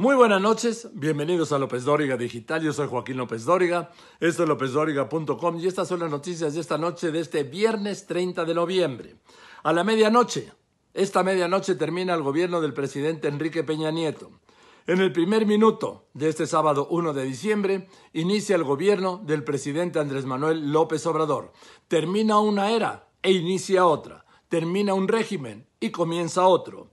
Muy buenas noches, bienvenidos a López Dóriga Digital. Yo soy Joaquín López Dóriga, esto es lópezdóriga.com y estas son las noticias de esta noche de este viernes 30 de noviembre. A la medianoche, esta medianoche termina el gobierno del presidente Enrique Peña Nieto. En el primer minuto de este sábado 1 de diciembre inicia el gobierno del presidente Andrés Manuel López Obrador. Termina una era e inicia otra. Termina un régimen y comienza otro.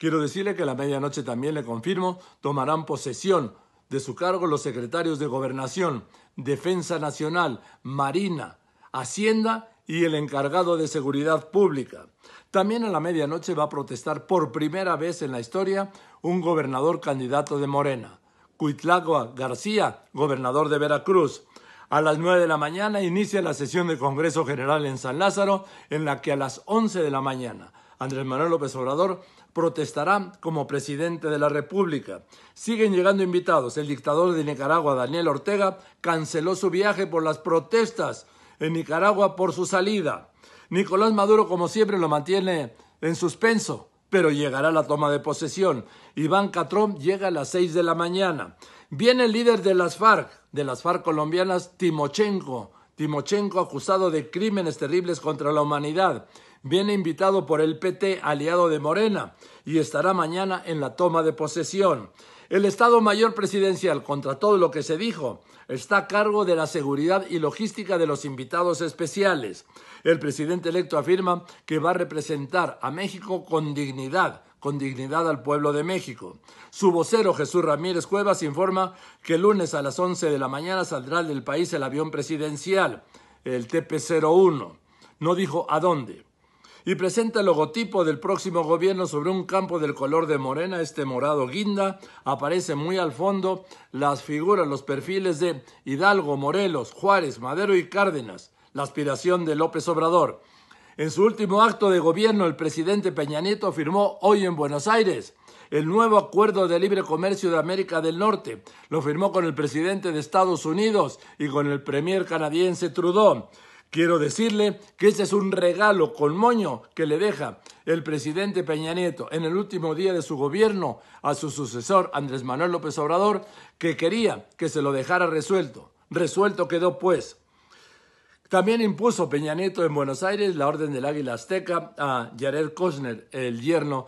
Quiero decirle que a la medianoche también le confirmo, tomarán posesión de su cargo los secretarios de Gobernación, Defensa Nacional, Marina, Hacienda y el encargado de Seguridad Pública. También a la medianoche va a protestar por primera vez en la historia un gobernador candidato de Morena, Cuitlagua García, gobernador de Veracruz. A las 9 de la mañana inicia la sesión de Congreso General en San Lázaro, en la que a las 11 de la mañana Andrés Manuel López Obrador protestará como presidente de la República. Siguen llegando invitados. El dictador de Nicaragua, Daniel Ortega, canceló su viaje por las protestas en Nicaragua por su salida. Nicolás Maduro, como siempre, lo mantiene en suspenso, pero llegará la toma de posesión. Iván Catrón llega a las seis de la mañana. Viene el líder de las FARC, de las FARC colombianas, Timochenko. Timochenko acusado de crímenes terribles contra la humanidad viene invitado por el PT aliado de Morena y estará mañana en la toma de posesión. El Estado Mayor Presidencial, contra todo lo que se dijo, está a cargo de la seguridad y logística de los invitados especiales. El presidente electo afirma que va a representar a México con dignidad, con dignidad al pueblo de México. Su vocero Jesús Ramírez Cuevas informa que el lunes a las 11 de la mañana saldrá del país el avión presidencial, el TP-01. No dijo a dónde y presenta el logotipo del próximo gobierno sobre un campo del color de morena, este morado guinda. Aparece muy al fondo las figuras, los perfiles de Hidalgo, Morelos, Juárez, Madero y Cárdenas, la aspiración de López Obrador. En su último acto de gobierno, el presidente Peña Nieto firmó hoy en Buenos Aires el nuevo acuerdo de libre comercio de América del Norte. Lo firmó con el presidente de Estados Unidos y con el premier canadiense Trudeau. Quiero decirle que ese es un regalo colmoño que le deja el presidente Peña Nieto en el último día de su gobierno a su sucesor Andrés Manuel López Obrador, que quería que se lo dejara resuelto. Resuelto quedó pues. También impuso Peña Nieto en Buenos Aires la Orden del Águila Azteca a Jared Kushner, el yerno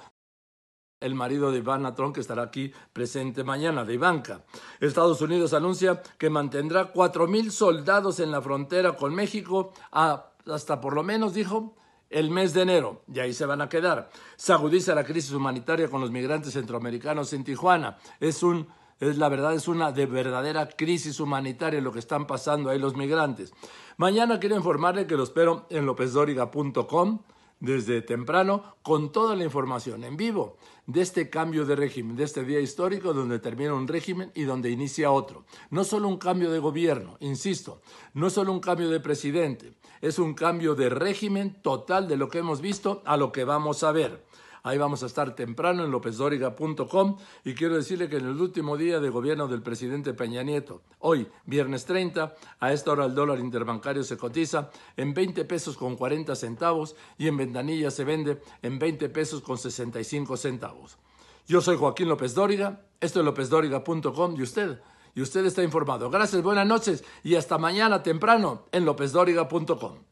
el marido de Ivana Trump, que estará aquí presente mañana, de Ivanka. Estados Unidos anuncia que mantendrá 4.000 soldados en la frontera con México hasta por lo menos, dijo, el mes de enero, y ahí se van a quedar. Se agudiza la crisis humanitaria con los migrantes centroamericanos en Tijuana. Es un es la verdad, es una de verdadera crisis humanitaria lo que están pasando ahí los migrantes. Mañana quiero informarle que lo espero en lopezdoriga.com desde temprano con toda la información en vivo de este cambio de régimen, de este día histórico donde termina un régimen y donde inicia otro. No solo un cambio de gobierno, insisto, no solo un cambio de presidente, es un cambio de régimen total de lo que hemos visto a lo que vamos a ver. Ahí vamos a estar temprano en lópezdóriga.com y quiero decirle que en el último día de gobierno del presidente Peña Nieto, hoy, viernes 30, a esta hora el dólar interbancario se cotiza en 20 pesos con 40 centavos y en ventanilla se vende en 20 pesos con 65 centavos. Yo soy Joaquín López Dóriga, esto es lópezdóriga.com y usted, y usted está informado. Gracias, buenas noches y hasta mañana temprano en lópezdóriga.com.